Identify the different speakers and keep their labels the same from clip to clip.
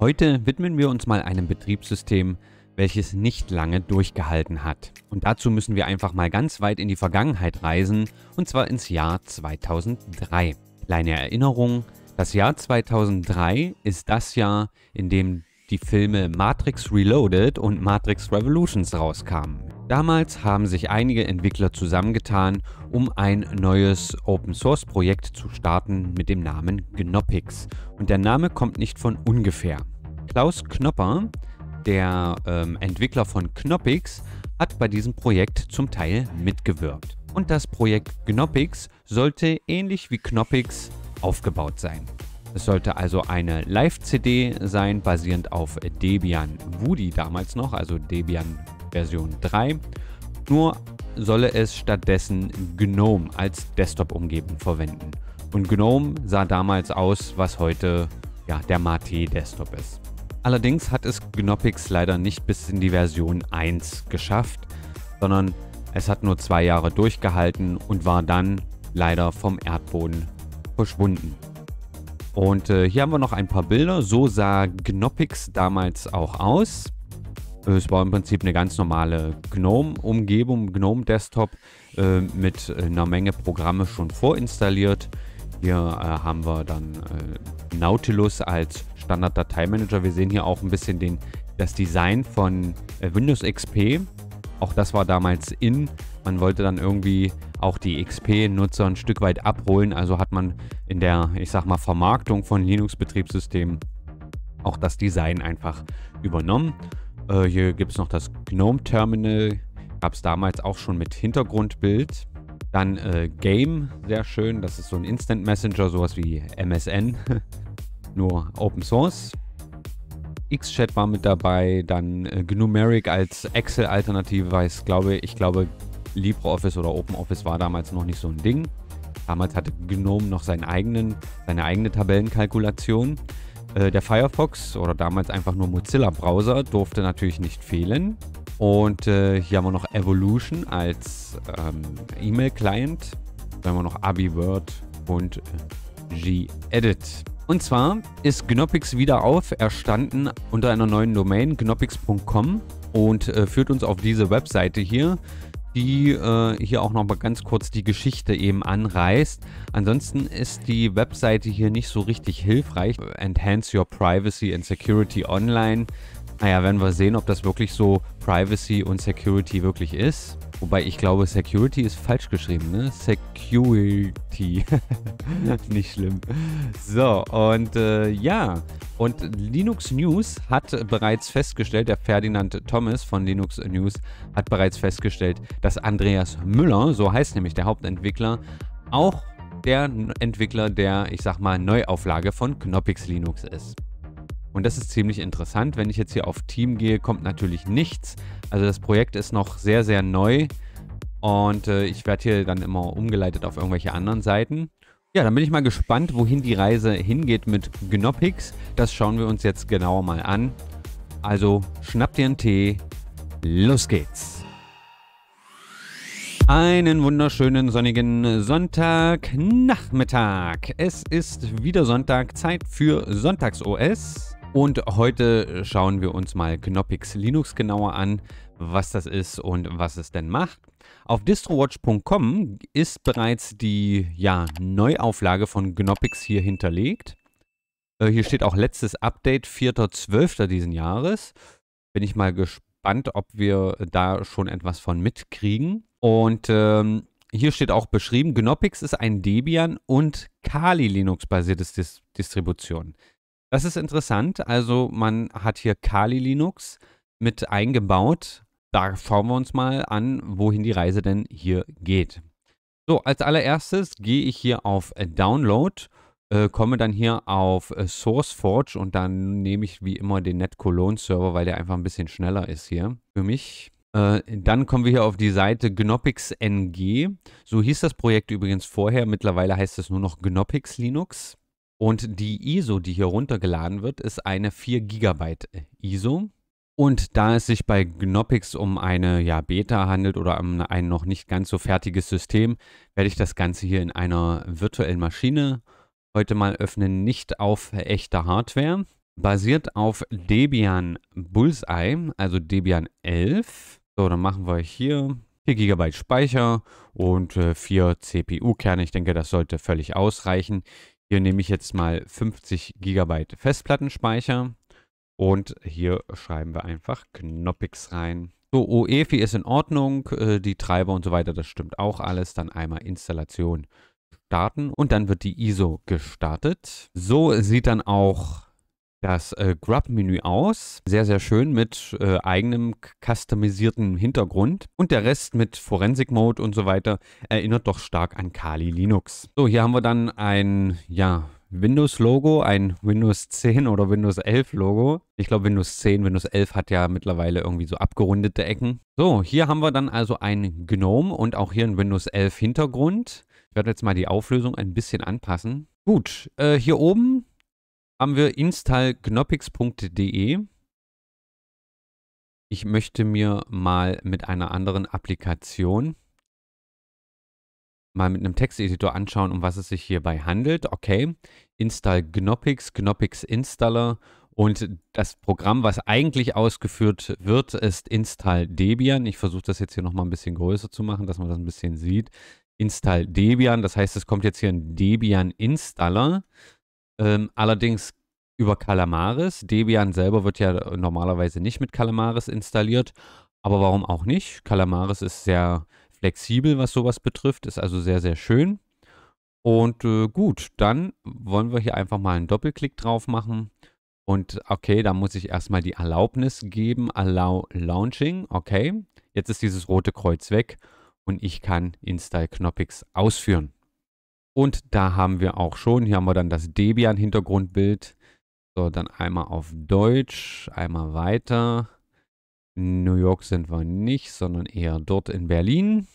Speaker 1: Heute widmen wir uns mal einem Betriebssystem, welches nicht lange durchgehalten hat. Und dazu müssen wir einfach mal ganz weit in die Vergangenheit reisen, und zwar ins Jahr 2003. Kleine Erinnerung, das Jahr 2003 ist das Jahr, in dem die Filme Matrix Reloaded und Matrix Revolutions rauskamen. Damals haben sich einige Entwickler zusammengetan um ein neues Open Source Projekt zu starten mit dem Namen Gnopix. Und der Name kommt nicht von ungefähr. Klaus Knopper, der ähm, Entwickler von Knoppix, hat bei diesem Projekt zum Teil mitgewirkt. Und das Projekt Knoppix sollte ähnlich wie Knoppix aufgebaut sein. Es sollte also eine Live-CD sein, basierend auf Debian Woody damals noch, also Debian Version 3, nur solle es stattdessen GNOME als Desktop-Umgebung verwenden. Und GNOME sah damals aus, was heute ja, der Mate Desktop ist. Allerdings hat es Gnopix leider nicht bis in die Version 1 geschafft, sondern es hat nur zwei Jahre durchgehalten und war dann leider vom Erdboden verschwunden. Und äh, hier haben wir noch ein paar Bilder. So sah Gnopix damals auch aus. Äh, es war im Prinzip eine ganz normale GNOME-Umgebung, GNOME-Desktop äh, mit einer Menge Programme schon vorinstalliert. Hier äh, haben wir dann äh, Nautilus als Standard-Dateimanager. Wir sehen hier auch ein bisschen den, das Design von äh, Windows XP. Auch das war damals in. Man wollte dann irgendwie auch die XP-Nutzer ein Stück weit abholen. Also hat man in der, ich sag mal, Vermarktung von Linux-Betriebssystemen auch das Design einfach übernommen. Äh, hier gibt es noch das Gnome Terminal. Gab es damals auch schon mit Hintergrundbild. Dann äh, Game, sehr schön. Das ist so ein Instant Messenger, sowas wie MSN. Nur Open Source. Xchat war mit dabei, dann äh, Gnumeric als Excel-Alternative, weil ich glaube, ich glaube, LibreOffice oder OpenOffice war damals noch nicht so ein Ding. Damals hatte Gnome noch seinen eigenen, seine eigene Tabellenkalkulation. Äh, der Firefox oder damals einfach nur Mozilla Browser durfte natürlich nicht fehlen. Und äh, hier haben wir noch Evolution als ähm, E-Mail-Client. Dann haben wir noch AbiWord und gedit. Und zwar ist Gnopix wieder auferstanden unter einer neuen Domain, gnopix.com, und äh, führt uns auf diese Webseite hier die äh, hier auch noch mal ganz kurz die Geschichte eben anreißt. Ansonsten ist die Webseite hier nicht so richtig hilfreich. Enhance your privacy and security online. Naja, werden wir sehen, ob das wirklich so Privacy und Security wirklich ist. Wobei ich glaube, Security ist falsch geschrieben, ne? Security. Nicht schlimm. So, und äh, ja. Und Linux News hat bereits festgestellt, der Ferdinand Thomas von Linux News hat bereits festgestellt, dass Andreas Müller, so heißt nämlich der Hauptentwickler, auch der Entwickler der, ich sag mal, Neuauflage von Knoppix Linux ist. Und das ist ziemlich interessant. Wenn ich jetzt hier auf Team gehe, kommt natürlich nichts. Also das Projekt ist noch sehr, sehr neu. Und äh, ich werde hier dann immer umgeleitet auf irgendwelche anderen Seiten. Ja, dann bin ich mal gespannt, wohin die Reise hingeht mit Gnopix. Das schauen wir uns jetzt genauer mal an. Also schnappt dir einen Tee. Los geht's. Einen wunderschönen sonnigen Sonntagnachmittag. Es ist wieder Sonntag, Zeit für Sonntags-OS. Und heute äh, schauen wir uns mal Knoppix Linux genauer an, was das ist und was es denn macht. Auf distrowatch.com ist bereits die ja, Neuauflage von Knoppix hier hinterlegt. Äh, hier steht auch letztes Update, 4.12. diesen Jahres. Bin ich mal gespannt, ob wir da schon etwas von mitkriegen. Und ähm, hier steht auch beschrieben, Gnopix ist ein Debian und Kali Linux basiertes Dis Distribution. Das ist interessant. Also man hat hier Kali Linux mit eingebaut. Da schauen wir uns mal an, wohin die Reise denn hier geht. So, als allererstes gehe ich hier auf Download, äh, komme dann hier auf äh, SourceForge und dann nehme ich wie immer den NetCologne-Server, weil der einfach ein bisschen schneller ist hier für mich. Äh, dann kommen wir hier auf die Seite GNOPIX NG. So hieß das Projekt übrigens vorher. Mittlerweile heißt es nur noch GNOPIX Linux. Und die ISO, die hier runtergeladen wird, ist eine 4 GB ISO. Und da es sich bei Gnopix um eine ja, Beta handelt oder um ein noch nicht ganz so fertiges System, werde ich das Ganze hier in einer virtuellen Maschine heute mal öffnen, nicht auf echter Hardware. Basiert auf Debian Bullseye, also Debian 11. So, dann machen wir hier 4 GB Speicher und 4 äh, CPU-Kerne. Ich denke, das sollte völlig ausreichen. Hier nehme ich jetzt mal 50 GB Festplattenspeicher und hier schreiben wir einfach Knoppix rein. So, UEFI ist in Ordnung, äh, die Treiber und so weiter, das stimmt auch alles. Dann einmal Installation starten und dann wird die ISO gestartet. So sieht dann auch das äh, Grub-Menü aus. Sehr, sehr schön mit äh, eigenem customisierten Hintergrund. Und der Rest mit Forensic Mode und so weiter erinnert doch stark an Kali Linux. So, hier haben wir dann ein, ja, Windows-Logo, ein Windows 10 oder Windows 11-Logo. Ich glaube, Windows 10, Windows 11 hat ja mittlerweile irgendwie so abgerundete Ecken. So, hier haben wir dann also ein GNOME und auch hier ein Windows 11-Hintergrund. Ich werde jetzt mal die Auflösung ein bisschen anpassen. Gut, äh, hier oben haben wir installgnopix.de. Ich möchte mir mal mit einer anderen Applikation, mal mit einem Texteditor anschauen, um was es sich hierbei handelt. Okay, install Gnopix, Gnoppix Installer und das Programm, was eigentlich ausgeführt wird, ist install Debian. Ich versuche das jetzt hier nochmal ein bisschen größer zu machen, dass man das ein bisschen sieht. Install Debian, das heißt, es kommt jetzt hier ein Debian Installer. Ähm, allerdings über Calamaris. Debian selber wird ja normalerweise nicht mit Calamaris installiert, aber warum auch nicht? Calamaris ist sehr flexibel, was sowas betrifft, ist also sehr, sehr schön. Und äh, gut, dann wollen wir hier einfach mal einen Doppelklick drauf machen. Und okay, da muss ich erstmal die Erlaubnis geben, Allow Launching. Okay, jetzt ist dieses rote Kreuz weg und ich kann Install Knoppix ausführen. Und da haben wir auch schon, hier haben wir dann das Debian-Hintergrundbild. So, dann einmal auf Deutsch, einmal weiter. In New York sind wir nicht, sondern eher dort in Berlin.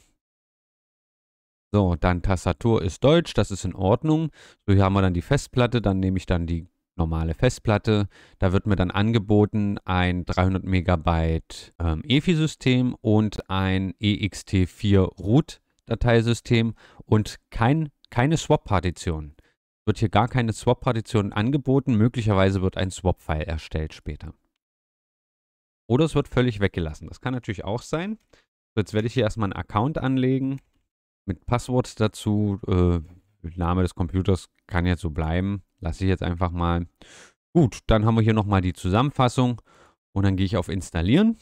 Speaker 1: So, dann Tastatur ist Deutsch, das ist in Ordnung. So, hier haben wir dann die Festplatte, dann nehme ich dann die normale Festplatte. Da wird mir dann angeboten ein 300 Megabyte ähm, EFI-System und ein EXT4 Root Dateisystem und kein keine Swap-Partition. Wird hier gar keine Swap-Partition angeboten, möglicherweise wird ein Swap-File erstellt später. Oder es wird völlig weggelassen, das kann natürlich auch sein. jetzt werde ich hier erstmal einen Account anlegen mit Passwort dazu. Äh, Name des Computers kann jetzt so bleiben, lasse ich jetzt einfach mal. Gut, dann haben wir hier nochmal die Zusammenfassung und dann gehe ich auf Installieren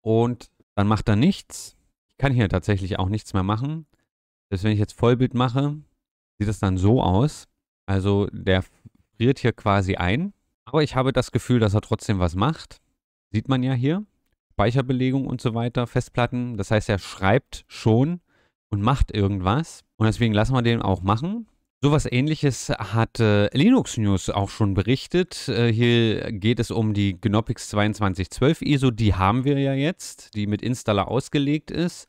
Speaker 1: und dann macht er nichts. Ich kann hier tatsächlich auch nichts mehr machen. Selbst wenn ich jetzt Vollbild mache, sieht es dann so aus. Also der friert hier quasi ein, aber ich habe das Gefühl, dass er trotzdem was macht. Sieht man ja hier. Speicherbelegung und so weiter, Festplatten. Das heißt, er schreibt schon und macht irgendwas. Und deswegen lassen wir den auch machen. Sowas ähnliches hat äh, Linux News auch schon berichtet. Äh, hier geht es um die Gnopix 2212 ISO, die haben wir ja jetzt, die mit Installer ausgelegt ist.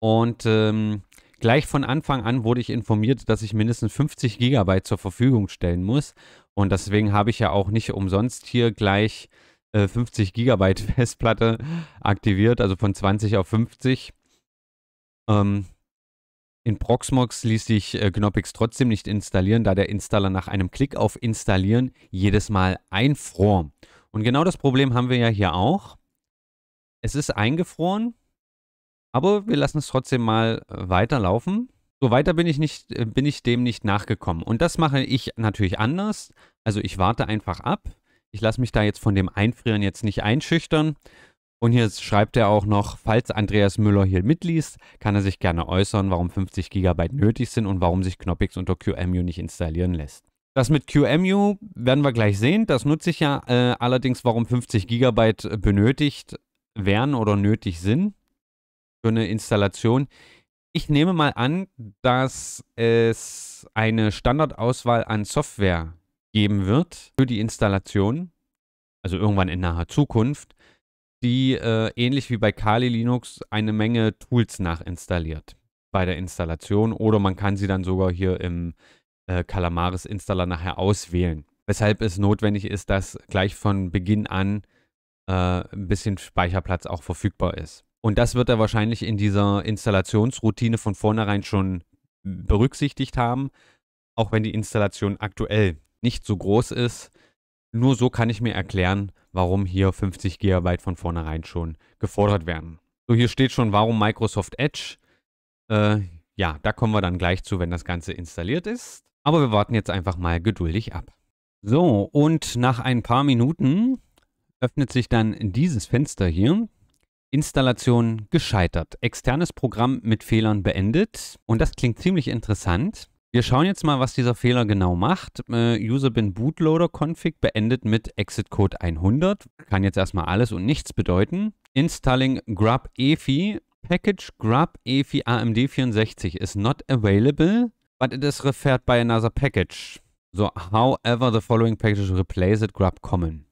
Speaker 1: Und ähm, Gleich von Anfang an wurde ich informiert, dass ich mindestens 50 Gigabyte zur Verfügung stellen muss. Und deswegen habe ich ja auch nicht umsonst hier gleich äh, 50 Gigabyte Festplatte aktiviert, also von 20 auf 50. Ähm, in Proxmox ließ sich äh, Knoppix trotzdem nicht installieren, da der Installer nach einem Klick auf Installieren jedes Mal einfror. Und genau das Problem haben wir ja hier auch. Es ist eingefroren aber wir lassen es trotzdem mal äh, weiterlaufen. So weiter bin ich, nicht, äh, bin ich dem nicht nachgekommen. Und das mache ich natürlich anders. Also ich warte einfach ab. Ich lasse mich da jetzt von dem Einfrieren jetzt nicht einschüchtern. Und hier schreibt er auch noch, falls Andreas Müller hier mitliest, kann er sich gerne äußern, warum 50 GB nötig sind und warum sich Knoppix unter QMU nicht installieren lässt. Das mit QMU werden wir gleich sehen. Das nutze ich ja äh, allerdings, warum 50 GB äh, benötigt werden oder nötig sind für eine Installation. Ich nehme mal an, dass es eine Standardauswahl an Software geben wird für die Installation, also irgendwann in naher Zukunft, die äh, ähnlich wie bei Kali Linux eine Menge Tools nachinstalliert bei der Installation oder man kann sie dann sogar hier im äh, Calamaris-Installer nachher auswählen. Weshalb es notwendig ist, dass gleich von Beginn an äh, ein bisschen Speicherplatz auch verfügbar ist. Und das wird er wahrscheinlich in dieser Installationsroutine von vornherein schon berücksichtigt haben, auch wenn die Installation aktuell nicht so groß ist. Nur so kann ich mir erklären, warum hier 50 GB von vornherein schon gefordert werden. So, hier steht schon, warum Microsoft Edge. Äh, ja, da kommen wir dann gleich zu, wenn das Ganze installiert ist. Aber wir warten jetzt einfach mal geduldig ab. So, und nach ein paar Minuten öffnet sich dann dieses Fenster hier. Installation gescheitert. Externes Programm mit Fehlern beendet. Und das klingt ziemlich interessant. Wir schauen jetzt mal, was dieser Fehler genau macht. Äh, bin Bootloader Config beendet mit Exit Code 100. Kann jetzt erstmal alles und nichts bedeuten. Installing Grub EFI. Package Grub EFI AMD64 is not available, but it is referred by another package. So, however, the following package replaces Grub Common.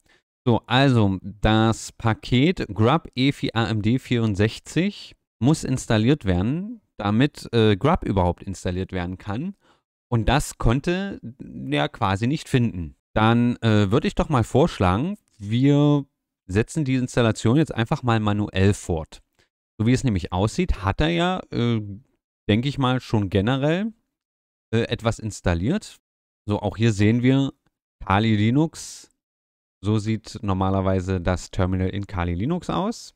Speaker 1: So, also das Paket Grub EFI AMD 64 muss installiert werden, damit äh, Grub überhaupt installiert werden kann. Und das konnte er quasi nicht finden. Dann äh, würde ich doch mal vorschlagen, wir setzen die Installation jetzt einfach mal manuell fort. So wie es nämlich aussieht, hat er ja, äh, denke ich mal, schon generell äh, etwas installiert. So, auch hier sehen wir Kali Linux so sieht normalerweise das Terminal in Kali Linux aus.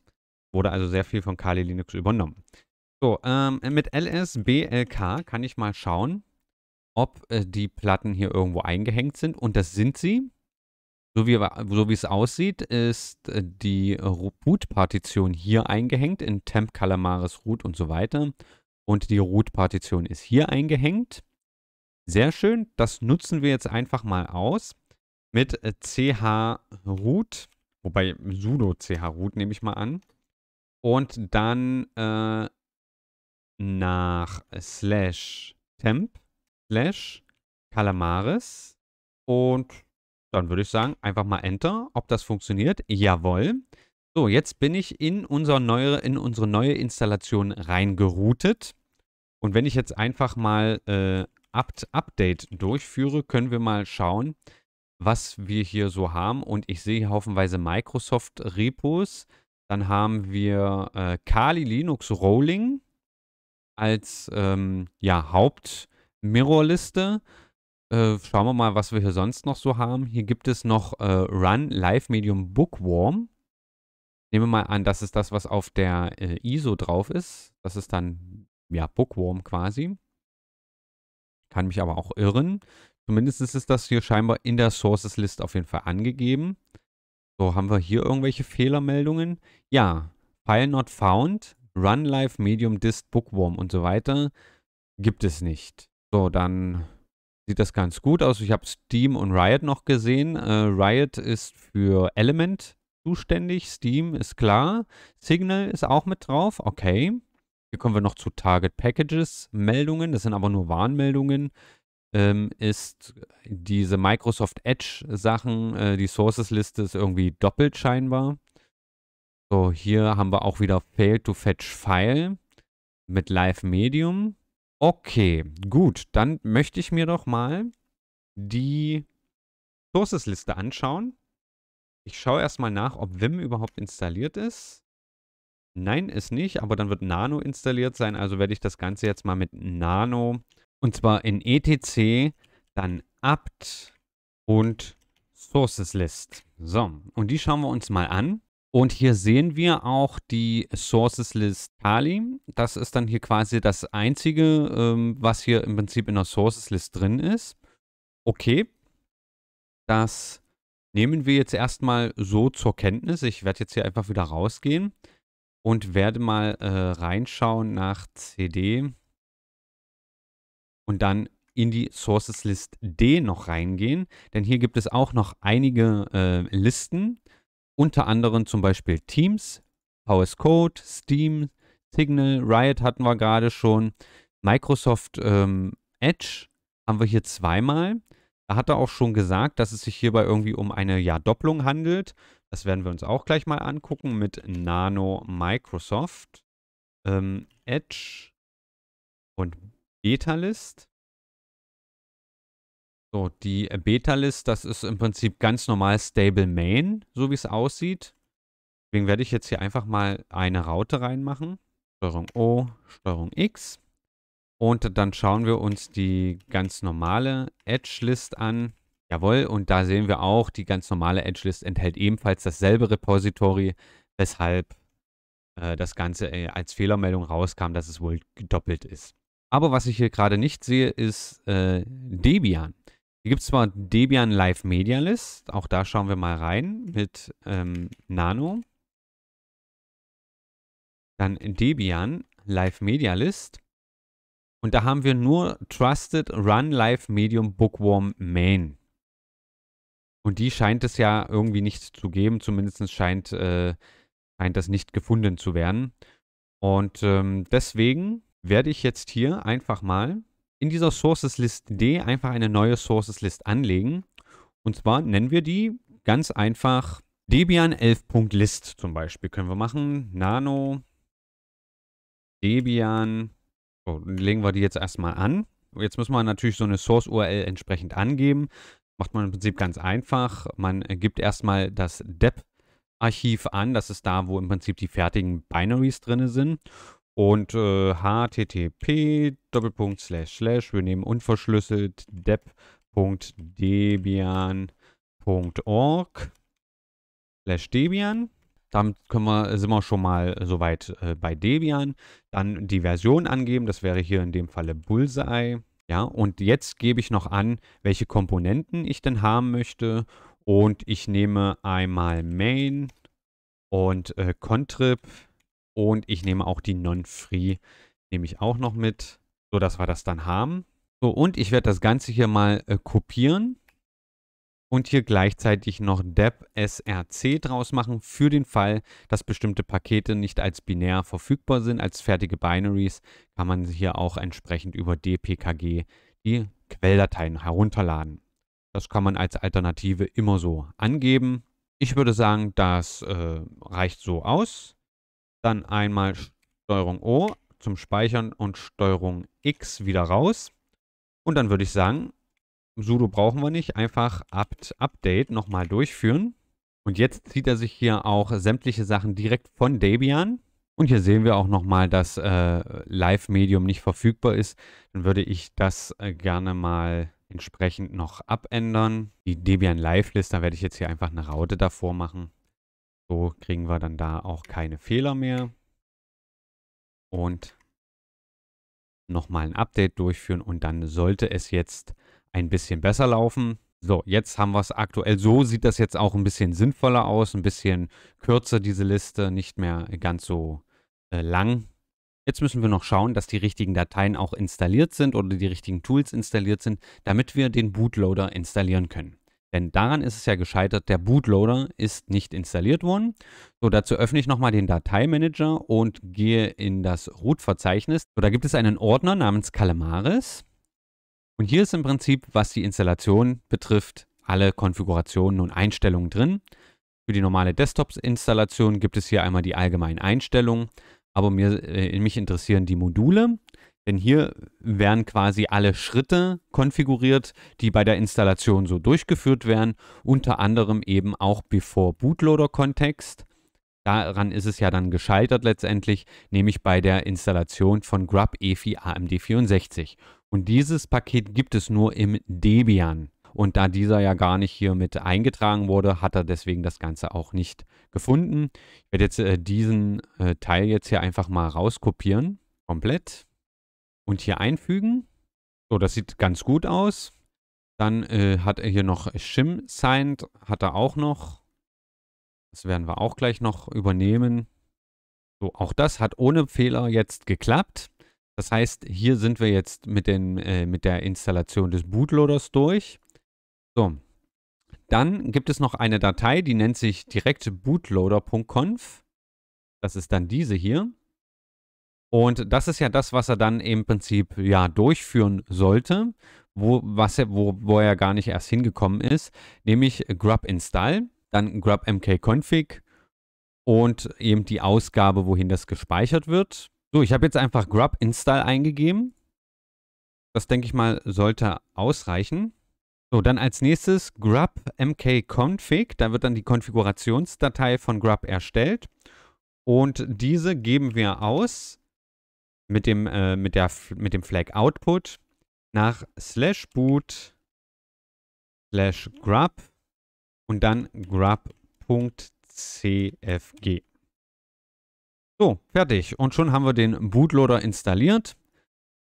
Speaker 1: Wurde also sehr viel von Kali Linux übernommen. So, ähm, mit LSBLK kann ich mal schauen, ob äh, die Platten hier irgendwo eingehängt sind. Und das sind sie. So wie, so wie es aussieht, ist äh, die boot partition hier eingehängt in Temp, Calamaris, Root und so weiter. Und die Root-Partition ist hier eingehängt. Sehr schön, das nutzen wir jetzt einfach mal aus mit äh, CH-Root, wobei sudo CH-Root nehme ich mal an. Und dann äh, nach slash temp slash calamaris. Und dann würde ich sagen, einfach mal Enter, ob das funktioniert. Jawohl. So, jetzt bin ich in, unser neue, in unsere neue Installation reingeroutet. Und wenn ich jetzt einfach mal äh, update durchführe, können wir mal schauen, was wir hier so haben. Und ich sehe haufenweise Microsoft Repos. Dann haben wir äh, Kali Linux Rolling als ähm, ja, Haupt-Mirror-Liste. Äh, schauen wir mal, was wir hier sonst noch so haben. Hier gibt es noch äh, Run Live Medium Bookworm. Nehmen wir mal an, das ist das, was auf der äh, ISO drauf ist. Das ist dann ja Bookworm quasi. Kann mich aber auch irren. Zumindest ist das hier scheinbar in der Sources List auf jeden Fall angegeben. So, haben wir hier irgendwelche Fehlermeldungen? Ja, File not found, Run Live, Medium Dist, Bookworm und so weiter gibt es nicht. So, dann sieht das ganz gut aus. Ich habe Steam und Riot noch gesehen. Äh, Riot ist für Element zuständig. Steam ist klar. Signal ist auch mit drauf. Okay. Hier kommen wir noch zu Target Packages, Meldungen. Das sind aber nur Warnmeldungen ähm, ist diese Microsoft Edge-Sachen, äh, die Sources-Liste ist irgendwie doppelt scheinbar. So, hier haben wir auch wieder Fail to Fetch File mit Live Medium. Okay, gut, dann möchte ich mir doch mal die Sources-Liste anschauen. Ich schaue erstmal nach, ob Vim überhaupt installiert ist. Nein, ist nicht, aber dann wird Nano installiert sein, also werde ich das Ganze jetzt mal mit Nano und zwar in etc, dann apt und sources list. So, und die schauen wir uns mal an. Und hier sehen wir auch die Sources List Kali. Das ist dann hier quasi das einzige, ähm, was hier im Prinzip in der Sources List drin ist. Okay, das nehmen wir jetzt erstmal so zur Kenntnis. Ich werde jetzt hier einfach wieder rausgehen und werde mal äh, reinschauen nach CD und dann in die Sources List D noch reingehen, denn hier gibt es auch noch einige äh, Listen, unter anderem zum Beispiel Teams, VS Code, Steam, Signal, Riot hatten wir gerade schon, Microsoft ähm, Edge haben wir hier zweimal. Da hat er auch schon gesagt, dass es sich hierbei irgendwie um eine ja, Doppelung handelt. Das werden wir uns auch gleich mal angucken mit Nano Microsoft, ähm, Edge und Beta-List. So, die äh, Beta-List, das ist im Prinzip ganz normal Stable Main, so wie es aussieht. Deswegen werde ich jetzt hier einfach mal eine Raute reinmachen. Steuerung O, Steuerung X. Und dann schauen wir uns die ganz normale Edge-List an. Jawohl, und da sehen wir auch, die ganz normale Edge-List enthält ebenfalls dasselbe Repository, weshalb äh, das Ganze äh, als Fehlermeldung rauskam, dass es wohl gedoppelt ist. Aber was ich hier gerade nicht sehe, ist äh, Debian. Hier gibt es zwar Debian Live Media List, auch da schauen wir mal rein mit ähm, Nano. Dann Debian Live Media List. Und da haben wir nur Trusted Run Live Medium Bookworm Main. Und die scheint es ja irgendwie nicht zu geben, zumindest scheint, äh, scheint das nicht gefunden zu werden. Und ähm, deswegen werde ich jetzt hier einfach mal in dieser Sources List D einfach eine neue Sources List anlegen. Und zwar nennen wir die ganz einfach Debian 11.list zum Beispiel. Können wir machen. Nano Debian. So, legen wir die jetzt erstmal an. Jetzt muss man natürlich so eine Source-URL entsprechend angeben. Macht man im Prinzip ganz einfach. Man gibt erstmal das Deb-Archiv an. Das ist da, wo im Prinzip die fertigen Binaries drin sind. Und äh, http Doppelpunkt slash slash, wir nehmen unverschlüsselt deb.debian.org slash Debian. Damit können wir, sind wir schon mal äh, soweit äh, bei Debian. Dann die Version angeben, das wäre hier in dem Falle Bullseye. Ja, und jetzt gebe ich noch an, welche Komponenten ich denn haben möchte. Und ich nehme einmal Main und äh, Contrib und ich nehme auch die Non-Free, nehme ich auch noch mit, sodass wir das dann haben. So, und ich werde das Ganze hier mal äh, kopieren und hier gleichzeitig noch Deb src draus machen für den Fall, dass bestimmte Pakete nicht als binär verfügbar sind, als fertige Binaries, kann man hier auch entsprechend über dpkg die Quelldateien herunterladen. Das kann man als Alternative immer so angeben. Ich würde sagen, das äh, reicht so aus. Dann einmal Steuerung O zum Speichern und Steuerung X wieder raus. Und dann würde ich sagen, sudo brauchen wir nicht, einfach apt update nochmal durchführen. Und jetzt zieht er sich hier auch sämtliche Sachen direkt von Debian. Und hier sehen wir auch nochmal, dass äh, Live-Medium nicht verfügbar ist. Dann würde ich das äh, gerne mal entsprechend noch abändern. Die Debian Live-List, da werde ich jetzt hier einfach eine Raute davor machen. So kriegen wir dann da auch keine Fehler mehr. Und nochmal ein Update durchführen und dann sollte es jetzt ein bisschen besser laufen. So, jetzt haben wir es aktuell. So sieht das jetzt auch ein bisschen sinnvoller aus, ein bisschen kürzer diese Liste, nicht mehr ganz so äh, lang. Jetzt müssen wir noch schauen, dass die richtigen Dateien auch installiert sind oder die richtigen Tools installiert sind, damit wir den Bootloader installieren können. Denn daran ist es ja gescheitert, der Bootloader ist nicht installiert worden. So, dazu öffne ich nochmal den Dateimanager und gehe in das Root-Verzeichnis. So, da gibt es einen Ordner namens Calamaris. Und hier ist im Prinzip, was die Installation betrifft, alle Konfigurationen und Einstellungen drin. Für die normale Desktop-Installation gibt es hier einmal die allgemeinen Einstellungen, aber mir, äh, mich interessieren die Module denn hier werden quasi alle Schritte konfiguriert, die bei der Installation so durchgeführt werden, unter anderem eben auch Before Bootloader Kontext. Daran ist es ja dann gescheitert letztendlich, nämlich bei der Installation von Grub EFI AMD64. Und dieses Paket gibt es nur im Debian. Und da dieser ja gar nicht hier mit eingetragen wurde, hat er deswegen das Ganze auch nicht gefunden. Ich werde jetzt äh, diesen äh, Teil jetzt hier einfach mal rauskopieren, komplett und hier einfügen. So, das sieht ganz gut aus. Dann äh, hat er hier noch Shim signed, hat er auch noch. Das werden wir auch gleich noch übernehmen. So, auch das hat ohne Fehler jetzt geklappt. Das heißt, hier sind wir jetzt mit, den, äh, mit der Installation des Bootloaders durch. So, dann gibt es noch eine Datei, die nennt sich direkt bootloader.conf. Das ist dann diese hier. Und das ist ja das, was er dann im Prinzip ja durchführen sollte, wo, was er, wo, wo er gar nicht erst hingekommen ist, nämlich grub install, dann grub mkconfig und eben die Ausgabe, wohin das gespeichert wird. So, ich habe jetzt einfach grub install eingegeben. Das denke ich mal sollte ausreichen. So, dann als nächstes grub mkconfig, da wird dann die Konfigurationsdatei von grub erstellt. Und diese geben wir aus mit dem, äh, mit der, mit dem Flag Output nach slash boot slash grub und dann grub.cfg. So, fertig. Und schon haben wir den Bootloader installiert.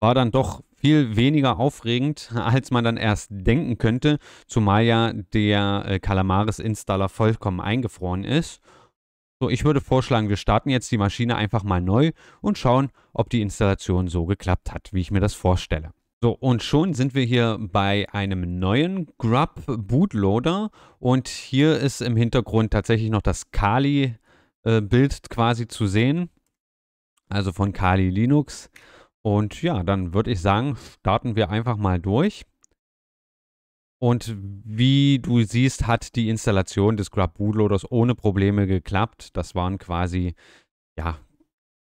Speaker 1: War dann doch viel weniger aufregend, als man dann erst denken könnte, zumal ja der äh, Calamaris-Installer vollkommen eingefroren ist. So, ich würde vorschlagen, wir starten jetzt die Maschine einfach mal neu und schauen, ob die Installation so geklappt hat, wie ich mir das vorstelle. So, und schon sind wir hier bei einem neuen Grub Bootloader und hier ist im Hintergrund tatsächlich noch das Kali-Bild äh, quasi zu sehen, also von Kali Linux. Und ja, dann würde ich sagen, starten wir einfach mal durch. Und wie du siehst, hat die Installation des Grub-Bootloaders ohne Probleme geklappt. Das waren quasi, ja,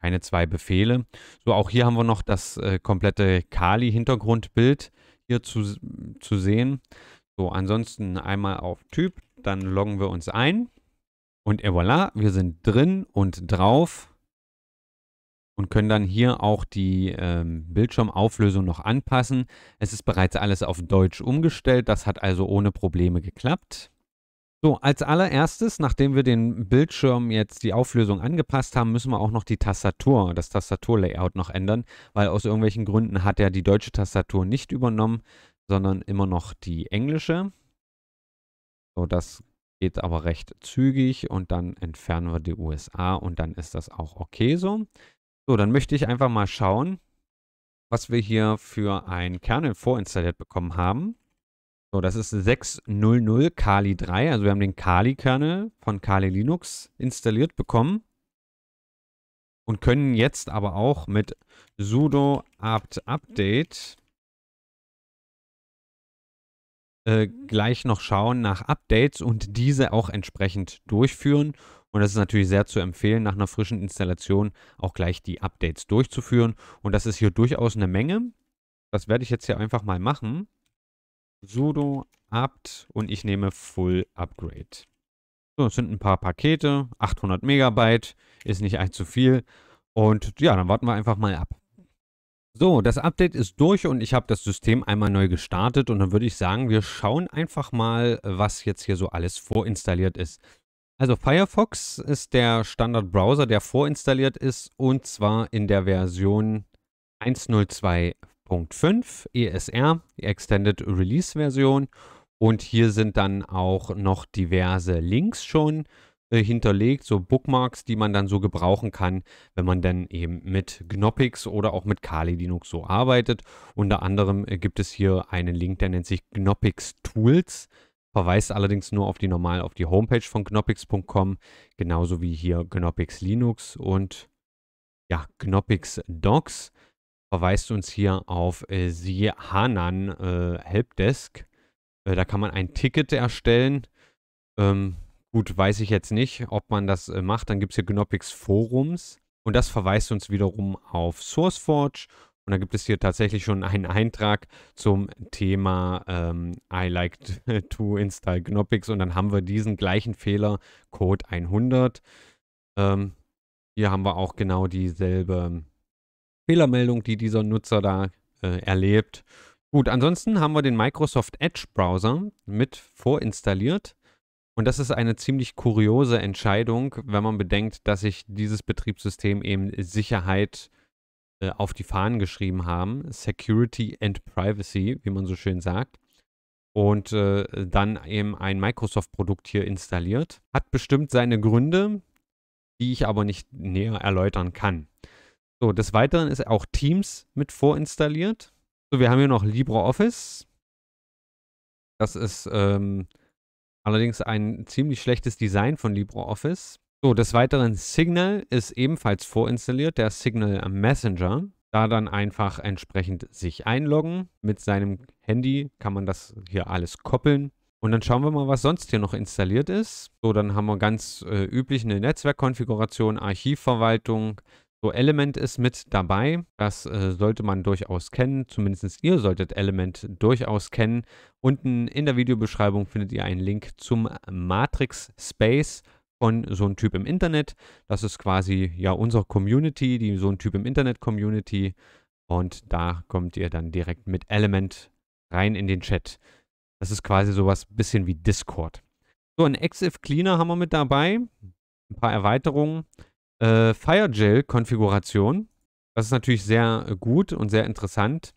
Speaker 1: keine zwei Befehle. So, auch hier haben wir noch das äh, komplette Kali-Hintergrundbild hier zu, zu sehen. So, ansonsten einmal auf Typ, dann loggen wir uns ein. Und et voilà, wir sind drin und drauf und können dann hier auch die ähm, Bildschirmauflösung noch anpassen. Es ist bereits alles auf Deutsch umgestellt, das hat also ohne Probleme geklappt. So, als allererstes, nachdem wir den Bildschirm jetzt die Auflösung angepasst haben, müssen wir auch noch die Tastatur, das Tastaturlayout noch ändern, weil aus irgendwelchen Gründen hat er die deutsche Tastatur nicht übernommen, sondern immer noch die englische. So, das geht aber recht zügig und dann entfernen wir die USA und dann ist das auch okay so. So, dann möchte ich einfach mal schauen, was wir hier für einen Kernel vorinstalliert bekommen haben. So, das ist 6.0.0 Kali 3. Also wir haben den Kali-Kernel von Kali Linux installiert bekommen. Und können jetzt aber auch mit sudo apt update äh, gleich noch schauen nach Updates und diese auch entsprechend durchführen und das ist natürlich sehr zu empfehlen, nach einer frischen Installation auch gleich die Updates durchzuführen. Und das ist hier durchaus eine Menge. Das werde ich jetzt hier einfach mal machen. sudo apt und ich nehme Full Upgrade. So, es sind ein paar Pakete, 800 Megabyte, ist nicht allzu viel. Und ja, dann warten wir einfach mal ab. So, das Update ist durch und ich habe das System einmal neu gestartet und dann würde ich sagen, wir schauen einfach mal, was jetzt hier so alles vorinstalliert ist. Also Firefox ist der Standardbrowser, der vorinstalliert ist und zwar in der Version 1.02.5 ESR, die Extended Release Version. Und hier sind dann auch noch diverse Links schon äh, hinterlegt, so Bookmarks, die man dann so gebrauchen kann, wenn man dann eben mit Gnoppix oder auch mit Kali Linux so arbeitet. Unter anderem äh, gibt es hier einen Link, der nennt sich Gnoppix Tools verweist allerdings nur auf die normal auf die Homepage von Gnopix.com, genauso wie hier Gnopix Linux und ja, Knoppix Docs verweist uns hier auf äh, Sie Hanan äh, Helpdesk. Äh, da kann man ein Ticket erstellen. Ähm, gut, weiß ich jetzt nicht, ob man das äh, macht. Dann gibt es hier Gnopix Forums und das verweist uns wiederum auf SourceForge und da gibt es hier tatsächlich schon einen Eintrag zum Thema ähm, I like to install Gnopics und dann haben wir diesen gleichen Fehler, Code 100. Ähm, hier haben wir auch genau dieselbe Fehlermeldung, die dieser Nutzer da äh, erlebt. Gut, ansonsten haben wir den Microsoft Edge Browser mit vorinstalliert. Und das ist eine ziemlich kuriose Entscheidung, wenn man bedenkt, dass sich dieses Betriebssystem eben Sicherheit äh, äh, auf die Fahnen geschrieben haben. Security and Privacy, wie man so schön sagt. Und äh, dann eben ein Microsoft-Produkt hier installiert. Hat bestimmt seine Gründe, die ich aber nicht näher erläutern kann. So, des Weiteren ist auch Teams mit vorinstalliert. So, wir haben hier noch LibreOffice. Das ist ähm, allerdings ein ziemlich schlechtes Design von LibreOffice. So, des Weiteren Signal ist ebenfalls vorinstalliert, der Signal Messenger. Da dann einfach entsprechend sich einloggen. Mit seinem Handy kann man das hier alles koppeln. Und dann schauen wir mal, was sonst hier noch installiert ist. So, dann haben wir ganz äh, üblich eine Netzwerkkonfiguration, Archivverwaltung. So, Element ist mit dabei. Das äh, sollte man durchaus kennen. Zumindest ihr solltet Element durchaus kennen. Unten in der Videobeschreibung findet ihr einen Link zum Matrix Space von so einem Typ im Internet. Das ist quasi ja unsere Community, die so ein Typ im Internet Community. Und da kommt ihr dann direkt mit Element rein in den Chat. Das ist quasi sowas bisschen wie Discord. So, ein Exif Cleaner haben wir mit dabei. Ein paar Erweiterungen. Äh, FireJail-Konfiguration. Das ist natürlich sehr gut und sehr interessant.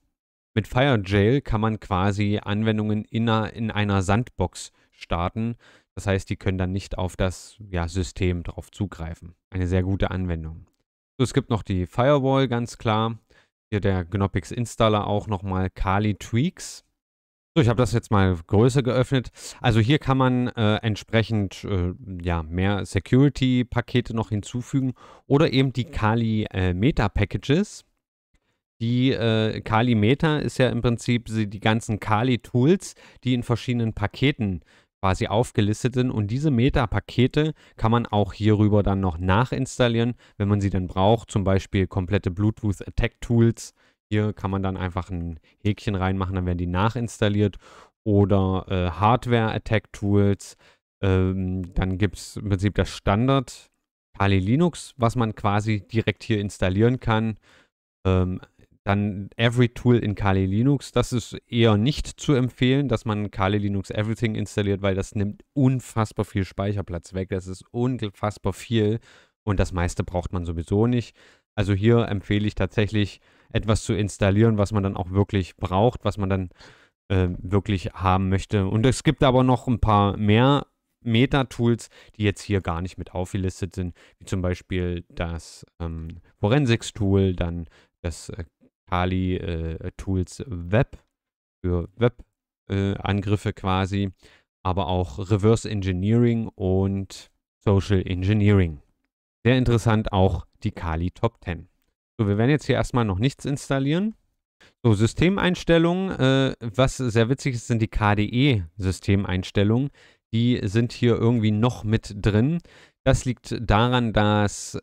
Speaker 1: Mit FireJail kann man quasi Anwendungen in einer, in einer Sandbox starten. Das heißt, die können dann nicht auf das ja, System drauf zugreifen. Eine sehr gute Anwendung. So, es gibt noch die Firewall, ganz klar. Hier der Gnopix Installer auch nochmal Kali Tweaks. So, ich habe das jetzt mal größer geöffnet. Also hier kann man äh, entsprechend äh, ja, mehr Security-Pakete noch hinzufügen oder eben die Kali äh, Meta-Packages. Die äh, Kali Meta ist ja im Prinzip die ganzen Kali-Tools, die in verschiedenen Paketen quasi aufgelistet sind. Und diese Meta-Pakete kann man auch hierüber dann noch nachinstallieren, wenn man sie dann braucht. Zum Beispiel komplette Bluetooth Attack Tools. Hier kann man dann einfach ein Häkchen reinmachen, dann werden die nachinstalliert. Oder äh, Hardware Attack Tools. Ähm, dann gibt es im Prinzip das Standard Kali Linux, was man quasi direkt hier installieren kann. Ähm, dann Every Tool in Kali Linux. Das ist eher nicht zu empfehlen, dass man Kali Linux Everything installiert, weil das nimmt unfassbar viel Speicherplatz weg. Das ist unfassbar viel und das meiste braucht man sowieso nicht. Also hier empfehle ich tatsächlich etwas zu installieren, was man dann auch wirklich braucht, was man dann äh, wirklich haben möchte. Und es gibt aber noch ein paar mehr Meta-Tools, die jetzt hier gar nicht mit aufgelistet sind, wie zum Beispiel das ähm, Forensics-Tool, dann das äh, Kali äh, Tools Web für Web-Angriffe äh, quasi, aber auch Reverse Engineering und Social Engineering. Sehr interessant auch die Kali Top 10. So, wir werden jetzt hier erstmal noch nichts installieren. So, Systemeinstellungen, äh, was sehr witzig ist, sind die KDE-Systemeinstellungen. Die sind hier irgendwie noch mit drin. Das liegt daran, dass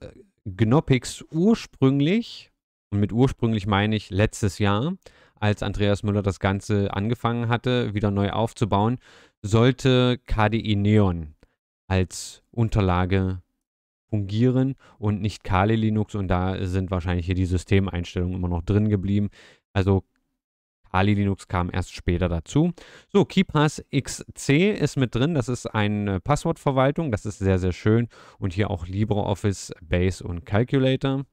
Speaker 1: Gnopix ursprünglich und mit ursprünglich meine ich letztes Jahr, als Andreas Müller das Ganze angefangen hatte, wieder neu aufzubauen, sollte KDE Neon als Unterlage fungieren und nicht Kali Linux. Und da sind wahrscheinlich hier die Systemeinstellungen immer noch drin geblieben. Also Kali Linux kam erst später dazu. So, KeyPass XC ist mit drin. Das ist eine Passwortverwaltung. Das ist sehr, sehr schön. Und hier auch LibreOffice, Base und Calculator.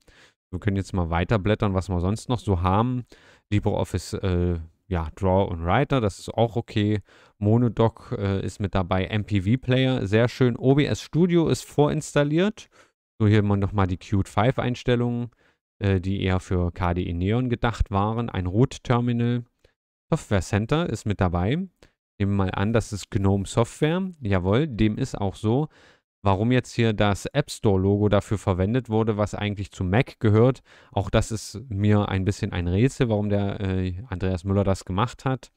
Speaker 1: Wir können jetzt mal weiterblättern, was wir sonst noch so haben. LibreOffice äh, ja, Draw und Writer, das ist auch okay. Monodoc äh, ist mit dabei, MPV Player, sehr schön. OBS Studio ist vorinstalliert. So hier haben nochmal die Qt 5 Einstellungen, äh, die eher für KDE Neon gedacht waren. Ein Root Terminal. Software Center ist mit dabei. Nehmen wir mal an, das ist GNOME Software. Jawohl, dem ist auch so. Warum jetzt hier das App Store-Logo dafür verwendet wurde, was eigentlich zu Mac gehört, auch das ist mir ein bisschen ein Rätsel, warum der äh, Andreas Müller das gemacht hat.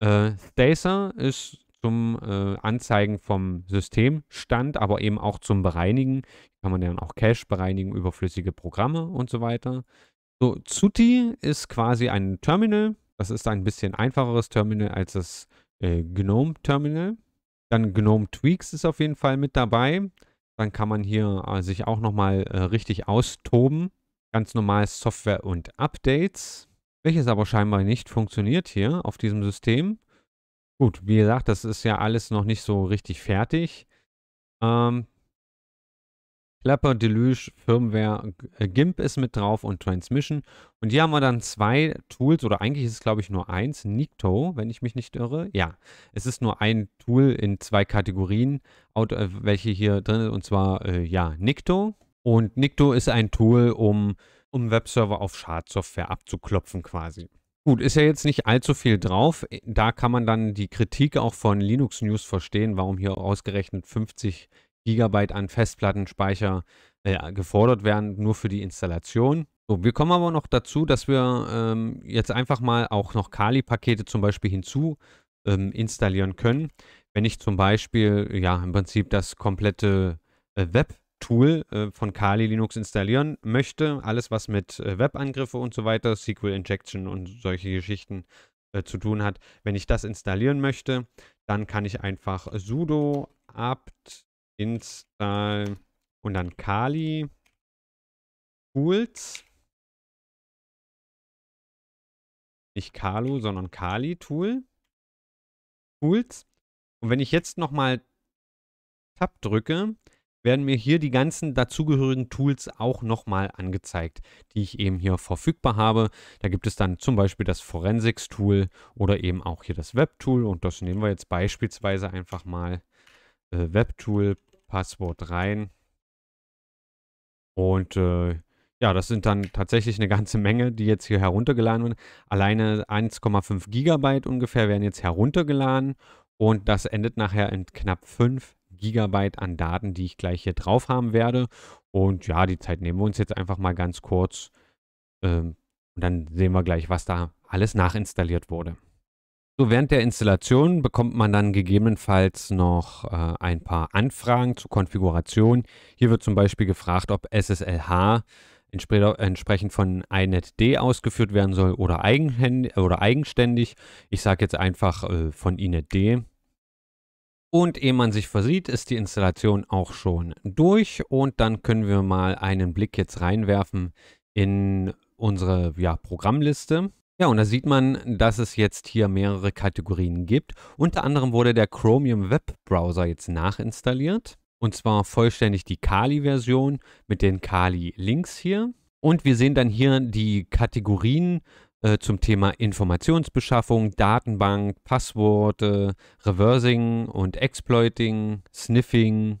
Speaker 1: Äh, Stacer ist zum äh, Anzeigen vom Systemstand, aber eben auch zum Bereinigen. Kann man dann auch Cache bereinigen, überflüssige Programme und so weiter. So, Zuti ist quasi ein Terminal. Das ist ein bisschen einfacheres Terminal als das äh, GNOME-Terminal. Dann Gnome Tweaks ist auf jeden Fall mit dabei. Dann kann man hier äh, sich auch nochmal äh, richtig austoben. Ganz normal Software und Updates, welches aber scheinbar nicht funktioniert hier auf diesem System. Gut, wie gesagt, das ist ja alles noch nicht so richtig fertig. Ähm, Clapper, Deluge, Firmware, äh, GIMP ist mit drauf und Transmission. Und hier haben wir dann zwei Tools, oder eigentlich ist es, glaube ich, nur eins, Nikto, wenn ich mich nicht irre. Ja, es ist nur ein Tool in zwei Kategorien, äh, welche hier drin ist, und zwar, äh, ja, Nikto. Und Nikto ist ein Tool, um, um Webserver auf Schadsoftware abzuklopfen quasi. Gut, ist ja jetzt nicht allzu viel drauf. Da kann man dann die Kritik auch von Linux News verstehen, warum hier ausgerechnet 50 Gigabyte an Festplattenspeicher äh, gefordert werden, nur für die Installation. So, wir kommen aber noch dazu, dass wir ähm, jetzt einfach mal auch noch Kali-Pakete zum Beispiel hinzu ähm, installieren können. Wenn ich zum Beispiel, ja, im Prinzip das komplette äh, Web Tool äh, von Kali Linux installieren möchte. Alles, was mit äh, Webangriffe und so weiter, SQL Injection und solche Geschichten äh, zu tun hat. Wenn ich das installieren möchte, dann kann ich einfach sudo apt Install und dann Kali. Tools. Nicht Kalu, sondern Kali Tool. Tools. Und wenn ich jetzt nochmal Tab drücke, werden mir hier die ganzen dazugehörigen Tools auch nochmal angezeigt, die ich eben hier verfügbar habe. Da gibt es dann zum Beispiel das Forensics-Tool oder eben auch hier das Web-Tool und das nehmen wir jetzt beispielsweise einfach mal äh, Web-Tool Passwort rein. Und äh, ja, das sind dann tatsächlich eine ganze Menge, die jetzt hier heruntergeladen werden. Alleine 1,5 Gigabyte ungefähr werden jetzt heruntergeladen und das endet nachher in knapp 5 Gigabyte an Daten, die ich gleich hier drauf haben werde. Und ja, die Zeit nehmen wir uns jetzt einfach mal ganz kurz ähm, und dann sehen wir gleich, was da alles nachinstalliert wurde. So, während der Installation bekommt man dann gegebenenfalls noch äh, ein paar Anfragen zur Konfiguration. Hier wird zum Beispiel gefragt, ob SSLH entsprechend von INetD ausgeführt werden soll oder, oder eigenständig. Ich sage jetzt einfach äh, von INetD. Und ehe man sich versieht, ist die Installation auch schon durch und dann können wir mal einen Blick jetzt reinwerfen in unsere ja, Programmliste. Ja, und da sieht man, dass es jetzt hier mehrere Kategorien gibt. Unter anderem wurde der Chromium Web Browser jetzt nachinstalliert. Und zwar vollständig die Kali-Version mit den Kali-Links hier. Und wir sehen dann hier die Kategorien äh, zum Thema Informationsbeschaffung, Datenbank, Passworte, Reversing und Exploiting, Sniffing,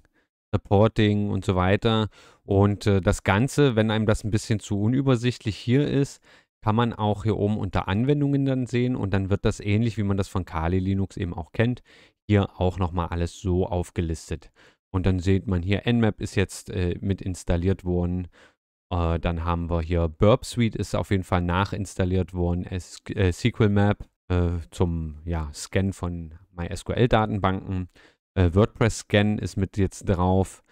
Speaker 1: Reporting und so weiter. Und äh, das Ganze, wenn einem das ein bisschen zu unübersichtlich hier ist, kann man auch hier oben unter Anwendungen dann sehen und dann wird das ähnlich, wie man das von Kali Linux eben auch kennt, hier auch nochmal alles so aufgelistet. Und dann sieht man hier, Nmap ist jetzt äh, mit installiert worden. Äh, dann haben wir hier Burp Suite ist auf jeden Fall nachinstalliert worden. Es, äh, SQL Map äh, zum ja, Scan von MySQL-Datenbanken. Äh, WordPress Scan ist mit jetzt drauf.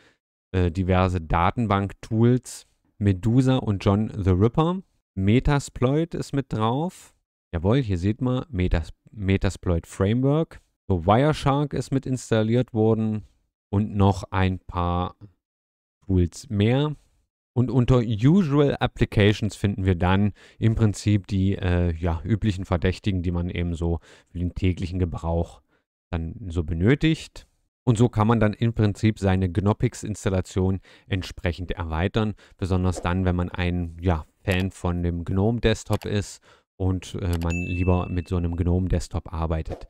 Speaker 1: Äh, diverse Datenbank-Tools. Medusa und John the Ripper. Metasploit ist mit drauf. Jawohl, hier sieht man Metas Metasploit Framework. So, Wireshark ist mit installiert worden und noch ein paar Tools mehr. Und unter Usual Applications finden wir dann im Prinzip die äh, ja, üblichen Verdächtigen, die man eben so für den täglichen Gebrauch dann so benötigt. Und so kann man dann im Prinzip seine Gnopics-Installation entsprechend erweitern, besonders dann, wenn man einen ja, Fan von dem GNOME Desktop ist und äh, man lieber mit so einem GNOME Desktop arbeitet.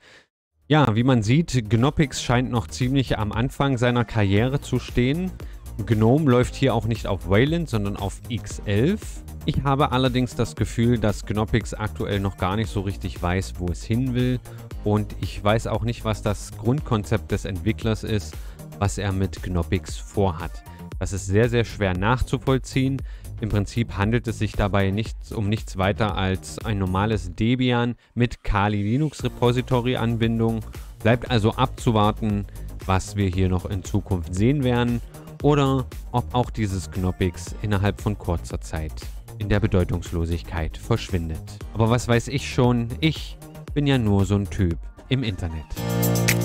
Speaker 1: Ja, wie man sieht, Gnopix scheint noch ziemlich am Anfang seiner Karriere zu stehen. GNOME läuft hier auch nicht auf Wayland, sondern auf X11. Ich habe allerdings das Gefühl, dass Gnopix aktuell noch gar nicht so richtig weiß, wo es hin will und ich weiß auch nicht, was das Grundkonzept des Entwicklers ist, was er mit Gnopix vorhat. Das ist sehr, sehr schwer nachzuvollziehen. Im Prinzip handelt es sich dabei nicht, um nichts weiter als ein normales Debian mit Kali Linux Repository Anbindung. Bleibt also abzuwarten, was wir hier noch in Zukunft sehen werden oder ob auch dieses Knoppix innerhalb von kurzer Zeit in der Bedeutungslosigkeit verschwindet. Aber was weiß ich schon, ich bin ja nur so ein Typ im Internet.